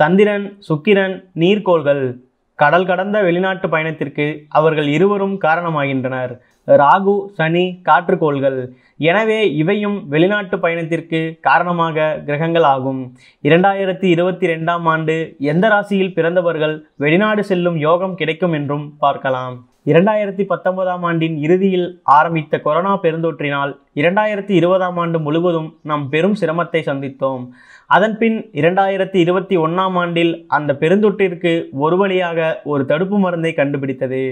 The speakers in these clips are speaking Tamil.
சந்திரன் சுக்கிரன் நீர்க்கோள்கள் கடல் கடந்த வெளிநாட்டு பயணத்திற்கு அவர்கள் இருவரும் காரணமாகின்றனர் ராகு சனி காற்றுக்கோள்கள் எனவே இவையும் வெளிநாட்டு பயணத்திற்கு காரணமாக கிரகங்கள் ஆகும் இரண்டாயிரத்தி இருபத்தி ரெண்டாம் ஆண்டு எந்த ராசியில் பிறந்தவர்கள் வெளிநாடு செல்லும் யோகம் கிடைக்கும் என்றும் பார்க்கலாம் இரண்டாயிரத்தி பத்தொன்பதாம் ஆண்டின் இறுதியில் ஆரம்பித்த கொரோனா பெருந்தொற்றினால் இரண்டாயிரத்தி இருபதாம் ஆண்டு முழுவதும் நாம் பெரும் சிரமத்தை சந்தித்தோம் அதன்பின் இரண்டாயிரத்தி இருபத்தி ஒன்றாம் ஆண்டில் அந்த பெருந்தொற்றிற்கு ஒரு வழியாக ஒரு தடுப்பு மருந்தை கண்டுபிடித்தது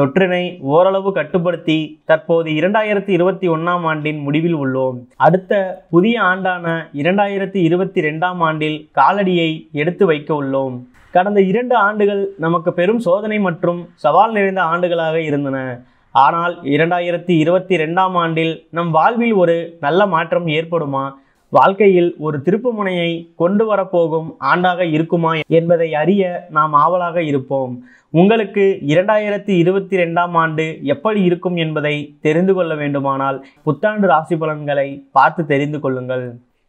தொற்றினை ஓரளவு கட்டுப்படுத்தி தற்போது இரண்டாயிரத்தி இருபத்தி ஒன்றாம் ஆண்டின் முடிவில் உள்ளோம் அடுத்த புதிய ஆண்டான இரண்டாயிரத்தி இருபத்தி ரெண்டாம் ஆண்டில் காலடியை எடுத்து வைக்க உள்ளோம் கடந்த இரண்டு ஆண்டுகள் நமக்கு பெரும் சோதனை மற்றும் சவால் நிறைந்த ஆண்டுகளாக இருந்தன ஆனால் இரண்டாயிரத்தி இருபத்தி ரெண்டாம் ஆண்டில் நம் வாழ்வில் ஒரு நல்ல மாற்றம் ஏற்படுமா வாழ்க்கையில் ஒரு திருப்புமுனையை கொண்டு வரப்போகும் ஆண்டாக இருக்குமா என்பதை அறிய நாம் ஆவலாக இருப்போம் உங்களுக்கு இரண்டாயிரத்தி இருபத்தி ரெண்டாம் ஆண்டு எப்படி இருக்கும் என்பதை தெரிந்து கொள்ள வேண்டுமானால் புத்தாண்டு ராசி பலன்களை பார்த்து தெரிந்து கொள்ளுங்கள்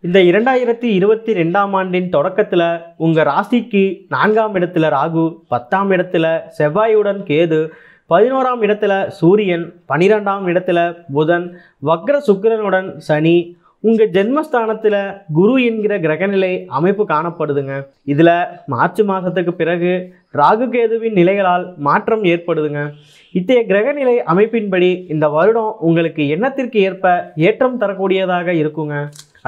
இந்த இரண்டாயிரத்தி இருபத்தி ரெண்டாம் ஆண்டின் தொடக்கத்தில் உங்கள் ராசிக்கு நான்காம் இடத்துல ராகு பத்தாம் இடத்துல செவ்வாயுடன் கேது பதினோராம் இடத்துல சூரியன் பனிரெண்டாம் இடத்துல புதன் வக்ர சுக்கிரனுடன் சனி உங்கள் ஜென்மஸ்தானத்தில் குரு என்கிற கிரகநிலை அமைப்பு காணப்படுதுங்க இதில் மார்ச் மாதத்துக்கு பிறகு ராகு கேதுவின் நிலைகளால் மாற்றம் ஏற்படுதுங்க இத்தகைய கிரகநிலை அமைப்பின்படி இந்த வருடம் உங்களுக்கு எண்ணத்திற்கு ஏற்ப ஏற்றம் தரக்கூடியதாக இருக்குங்க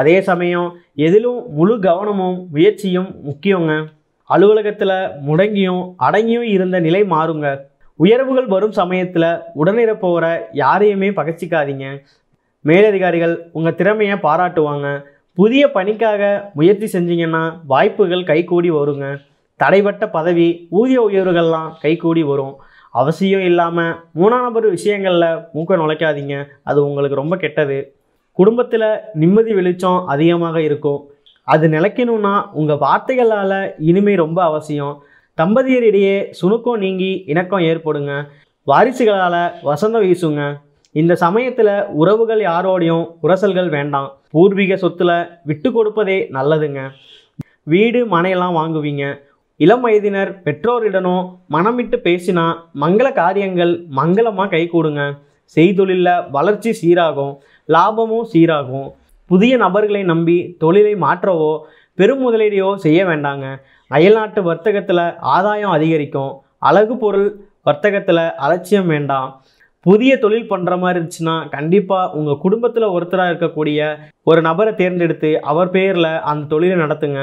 அதே சமயம் எதிலும் முழு கவனமும் முயற்சியும் முக்கியங்க அலுவலகத்தில் முடங்கியும் அடங்கியும் இருந்த நிலை மாறுங்க உயர்வுகள் வரும் சமயத்தில் போகிற யாரையுமே பகச்சிக்காதீங்க மேலதிகாரிகள் உங்கள் திறமையை பாராட்டுவாங்க புதிய பணிக்காக முயற்சி செஞ்சீங்கன்னா வாய்ப்புகள் கைகூடி வருங்க தடைப்பட்ட பதவி ஊதிய உயர்வுகள்லாம் கைகூடி வரும் அவசியம் இல்லாமல் மூணாம் நபர் விஷயங்களில் மூக்க நுழைக்காதீங்க அது உங்களுக்கு ரொம்ப கெட்டது குடும்பத்தில் நிம்மதி வெளிச்சம் அதிகமாக இருக்கும் அது நிலைக்கணும்னா உங்கள் வார்த்தைகளால் இனிமை ரொம்ப அவசியம் தம்பதியரிடையே சுணுக்கம் நீங்கி இணக்கம் ஏற்படுங்க வாரிசுகளால் வசந்தம் வீசுங்க இந்த சமயத்தில் உறவுகள் யாரோடையும் உரசல்கள் வேண்டாம் பூர்வீக சொத்துல விட்டு கொடுப்பதே நல்லதுங்க வீடு மனையெல்லாம் வாங்குவீங்க இளம் வயதினர் பெற்றோரிடனும் மனமிட்டு பேசினா மங்கள காரியங்கள் மங்களமாக கை கூடுங்க செய்தொழிலில் வளர்ச்சி சீராகும் லாபமும் சீராகும் புதிய நபர்களை நம்பி தொழிலை மாற்றவோ பெரும் முதலீடையோ செய்ய வேண்டாங்க அயல்நாட்டு வர்த்தகத்தில் ஆதாயம் அதிகரிக்கும் அழகு பொருள் வர்த்தகத்தில் அலட்சியம் வேண்டாம் புதிய தொழில் பண்ணுற மாதிரி இருந்துச்சுன்னா கண்டிப்பாக உங்கள் குடும்பத்தில் ஒருத்தராக இருக்கக்கூடிய ஒரு நபரை தேர்ந்தெடுத்து அவர் பேரில் அந்த தொழிலை நடத்துங்க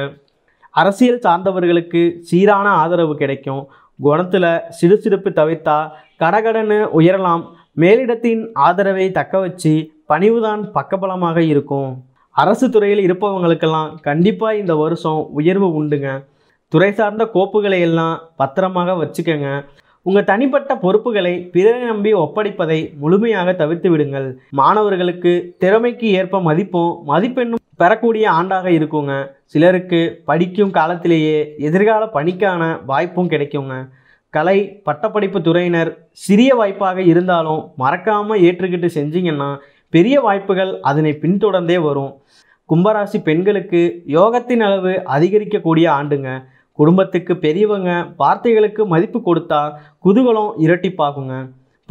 அரசியல் சார்ந்தவர்களுக்கு சீரான ஆதரவு கிடைக்கும் குணத்தில் சிறுசிறுப்பு தவிர்த்தா கடகடன்னு உயரலாம் மேலிடத்தின் ஆதரவை தக்க வச்சு பணிவுதான் பக்கபலமாக இருக்கும் அரசு துறையில் இருப்பவங்களுக்கெல்லாம் கண்டிப்பாக இந்த வருஷம் உயர்வு உண்டுங்க துறை சார்ந்த கோப்புகளை எல்லாம் பத்திரமாக வச்சுக்கோங்க உங்கள் தனிப்பட்ட பொறுப்புகளை பிறரை நம்பி ஒப்படைப்பதை முழுமையாக தவிர்த்து விடுங்கள் மாணவர்களுக்கு திறமைக்கு ஏற்ப மதிப்பும் மதிப்பெண்ணும் பெறக்கூடிய ஆண்டாக இருக்குங்க சிலருக்கு படிக்கும் காலத்திலேயே எதிர்கால பணிக்கான வாய்ப்பும் கிடைக்குங்க கலை பட்டப்படிப்பு துறையினர் சிறிய வாய்ப்பாக இருந்தாலும் மறக்காமல் ஏற்றுக்கிட்டு செஞ்சிங்கன்னா பெரிய வாய்ப்புகள் அதனை பின்தொடர்ந்தே வரும் கும்பராசி பெண்களுக்கு யோகத்தின் அளவு அதிகரிக்கக்கூடிய ஆண்டுங்க குடும்பத்துக்கு பெரியவங்க வார்த்தைகளுக்கு மதிப்பு கொடுத்தா குதூகலம் இரட்டிப்பாகுங்க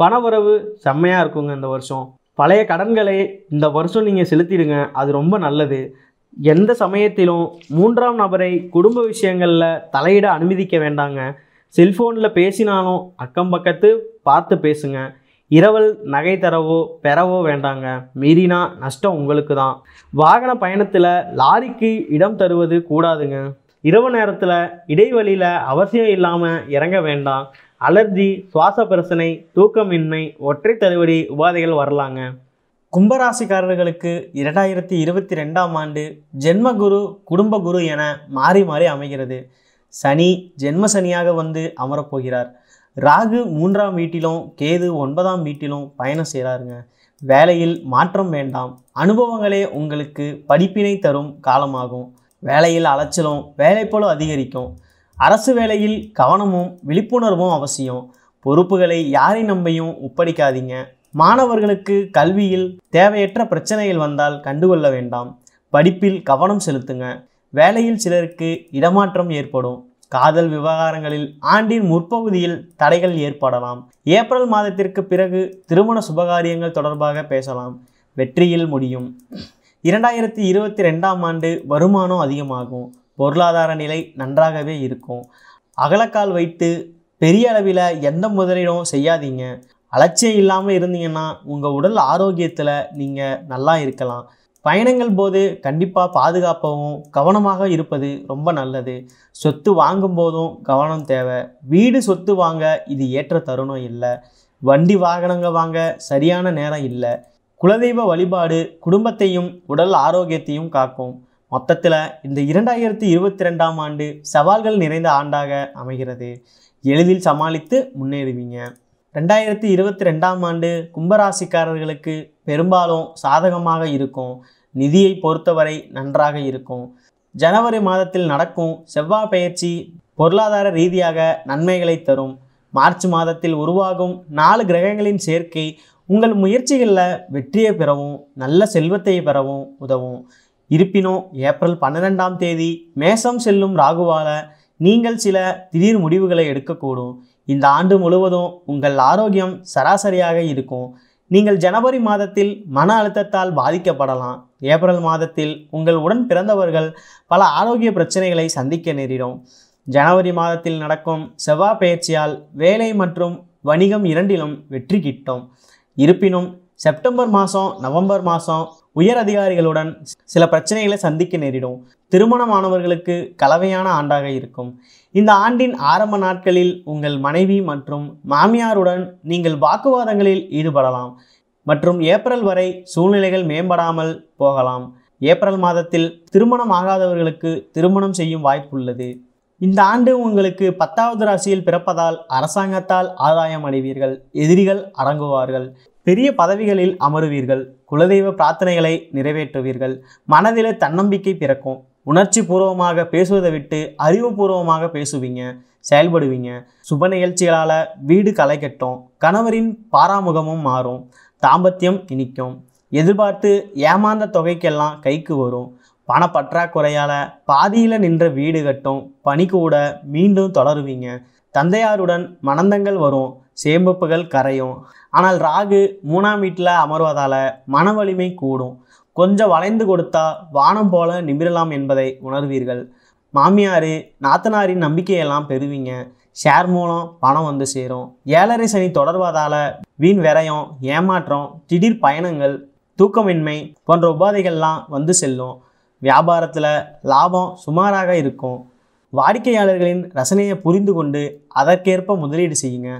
பணவரவு செம்மையாக இருக்குங்க இந்த வருஷம் பழைய கடன்களை இந்த வருஷம் நீங்கள் செலுத்திடுங்க அது ரொம்ப நல்லது எந்த சமயத்திலும் மூன்றாம் நபரை குடும்ப விஷயங்களில் தலையிட அனுமதிக்க வேண்டாங்க செல்ஃபோனில் பேசினாலும் அக்கம் பக்கத்து பார்த்து பேசுங்கள் இரவல் நகை தரவோ பெறவோ வேண்டாங்க மீறினா நஷ்டம் உங்களுக்கு தான் வாகன பயணத்தில் லாரிக்கு இடம் தருவது கூடாதுங்க இரவு நேரத்தில் இடைவெளியில் அவசியம் இல்லாமல் இறங்க வேண்டாம் அலர்ஜி சுவாச பிரச்சனை தூக்கமின்மை ஒற்றை தருவடி உபாதைகள் வரலாங்க கும்பராசிக்காரர்களுக்கு இரண்டாயிரத்தி இருபத்தி ரெண்டாம் ஆண்டு ஜென்மகுரு குடும்ப குரு என மாறி மாறி அமைகிறது சனி ஜென்ம சனியாக வந்து அமரப்போகிறார் ராகு மூன்றாம் வீட்டிலும் கேது ஒன்பதாம் வீட்டிலும் பயணம் செய்கிறாருங்க வேலையில் மாற்றம் வேண்டாம் அனுபவங்களே உங்களுக்கு படிப்பினை தரும் காலமாகும் வேலையில் அலைச்சலும் வேலை போல அதிகரிக்கும் அரசு வேலையில் கவனமும் விழிப்புணர்வும் அவசியம் பொறுப்புகளை யாரை நம்பியும் ஒப்படைக்காதீங்க மாணவர்களுக்கு கல்வியில் தேவையற்ற பிரச்சனைகள் வந்தால் கண்டுகொள்ள வேண்டாம் படிப்பில் கவனம் செலுத்துங்க வேலையில் சிலருக்கு இடமாற்றம் ஏற்படும் காதல் விவகாரங்களில் ஆண்டின் முற்பகுதியில் தடைகள் ஏற்படலாம் ஏப்ரல் மாதத்திற்கு பிறகு திருமண சுபகாரியங்கள் தொடர்பாக பேசலாம் வெற்றியில் முடியும் இரண்டாயிரத்தி இருபத்தி ரெண்டாம் ஆண்டு வருமானம் அதிகமாகும் பொருளாதார நிலை நன்றாகவே இருக்கும் அகலக்கால் வைத்து பெரிய அளவில் எந்த முதலீடும் செய்யாதீங்க அலட்சியம் இல்லாமல் இருந்தீங்கன்னா உங்கள் உடல் ஆரோக்கியத்தில் நீங்கள் நல்லா இருக்கலாம் பயணங்கள் போது கண்டிப்பாக பாதுகாப்பாகவும் கவனமாக இருப்பது ரொம்ப நல்லது சொத்து வாங்கும் போதும் கவனம் தேவை வீடு சொத்து வாங்க இது ஏற்ற தருணம் இல்லை வண்டி வாகனங்கள் வாங்க சரியான நேரம் இல்லை குலதெய்வ வழிபாடு குடும்பத்தையும் உடல் ஆரோக்கியத்தையும் காக்கும் மொத்தத்தில் இந்த இரண்டாயிரத்தி இருபத்தி ரெண்டாம் ஆண்டு சவால்கள் நிறைந்த ஆண்டாக அமைகிறது எளிதில் சமாளித்து முன்னேறுவீங்க ரெண்டாயிரத்தி இருபத்தி ரெண்டாம் ஆண்டு கும்பராசிக்காரர்களுக்கு பெரும்பாலும் சாதகமாக இருக்கும் நிதியை பொறுத்தவரை நன்றாக இருக்கும் ஜனவரி மாதத்தில் நடக்கும் செவ்வாய் பயிற்சி பொருளாதார ரீதியாக நன்மைகளை தரும் மார்ச் மாதத்தில் உருவாகும் நாலு கிரகங்களின் சேர்க்கை உங்கள் முயற்சிகளில் வெற்றியை பெறவும் நல்ல செல்வத்தை பெறவும் உதவும் இருப்பினும் ஏப்ரல் பன்னிரெண்டாம் தேதி மேசம் செல்லும் ராகுவால நீங்கள் சில திடீர் முடிவுகளை எடுக்கக்கூடும் இந்த ஆண்டு முழுவதும் உங்கள் ஆரோக்கியம் சராசரியாக இருக்கும் நீங்கள் ஜனவரி மாதத்தில் மன அழுத்தத்தால் பாதிக்கப்படலாம் ஏப்ரல் மாதத்தில் உங்கள் உடன் பிறந்தவர்கள் பல ஆரோக்கிய பிரச்சனைகளை சந்திக்க நேரிடும் ஜனவரி மாதத்தில் நடக்கும் செவ்வாய் பயிற்சியால் வேலை மற்றும் வணிகம் இரண்டிலும் வெற்றி கிட்டும் இருப்பினும் செப்டம்பர் மாதம் நவம்பர் மாதம் உயர் அதிகாரிகளுடன் சில பிரச்சனைகளை சந்திக்க நேரிடும் திருமணமானவர்களுக்கு கலவையான ஆண்டாக இருக்கும் இந்த ஆண்டின் ஆரம்ப நாட்களில் உங்கள் மனைவி மற்றும் மாமியாருடன் நீங்கள் வாக்குவாதங்களில் ஈடுபடலாம் மற்றும் ஏப்ரல் வரை சூழ்நிலைகள் மேம்படாமல் போகலாம் ஏப்ரல் மாதத்தில் திருமணம் ஆகாதவர்களுக்கு திருமணம் செய்யும் வாய்ப்புள்ளது இந்த ஆண்டு உங்களுக்கு பத்தாவது ராசியில் பிறப்பதால் அரசாங்கத்தால் ஆதாயம் அடைவீர்கள் எதிரிகள் அடங்குவார்கள் பெரிய பதவிகளில் அமருவீர்கள் குலதெய்வ பிரார்த்தனைகளை நிறைவேற்றுவீர்கள் மனதில் தன்னம்பிக்கை பிறக்கும் உணர்ச்சி பூர்வமாக பேசுவதை விட்டு அறிவுபூர்வமாக பேசுவீங்க செயல்படுவீங்க சுப நிகழ்ச்சிகளால் வீடு களை கட்டும் கணவரின் பாராமுகமும் மாறும் தாம்பத்தியம் இனிக்கும் எதிர்பார்த்து ஏமாந்த தொகைக்கெல்லாம் கைக்கு வரும் பணப்பற்றாக்குறையால் பாதியில் நின்ற வீடு கட்டும் பணி கூட மீண்டும் தொடருவீங்க தந்தையாருடன் மனந்தங்கள் வரும் சேம்பப்புகள் கரையும் ஆனால் ராகு மூணாம் வீட்டில் அமர்வதால் மன வலிமை கூடும் கொஞ்சம் வளைந்து கொடுத்தா வானம் போல நிமிரலாம் என்பதை உணர்வீர்கள் மாமியார் நாத்தனாரின் நம்பிக்கையெல்லாம் பெறுவீங்க ஷேர் மூலம் பணம் வந்து சேரும் ஏழரை சனி தொடர்வதால் வீண் விரயம் ஏமாற்றம் திடீர் பயணங்கள் தூக்கமின்மை போன்ற உபாதைகள்லாம் வந்து செல்லும் வியாபாரத்தில் லாபம் சுமாராக இருக்கும் வாடிக்கையாளர்களின் ரசனையை புரிந்து கொண்டு அதற்கேற்ப முதலீடு செய்யுங்க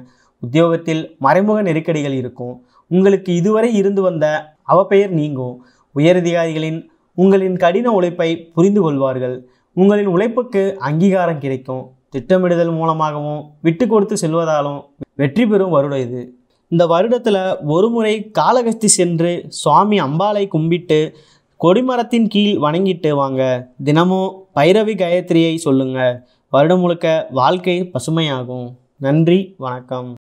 உத்தியோகத்தில் மறைமுக நெருக்கடிகள் இருக்கும் உங்களுக்கு இதுவரை இருந்து வந்த அவப்பெயர் நீங்கும் உயரதிகாரிகளின் உங்களின் கடின உழைப்பை புரிந்து கொள்வார்கள் உங்களின் உழைப்புக்கு அங்கீகாரம் கிடைக்கும் திட்டமிடுதல் மூலமாகவும் விட்டு கொடுத்து செல்வதாலும் வெற்றி பெறும் வருடம் இது இந்த வருடத்தில் ஒரு முறை காலகஸ்தி சென்று சுவாமி அம்பாலை கும்பிட்டு கொடிமரத்தின் கீழ் வணங்கிட்டு வாங்க தினமும் பைரவி காயத்ரியை சொல்லுங்கள் வருடம் முழுக்க வாழ்க்கை பசுமையாகும் நன்றி வணக்கம்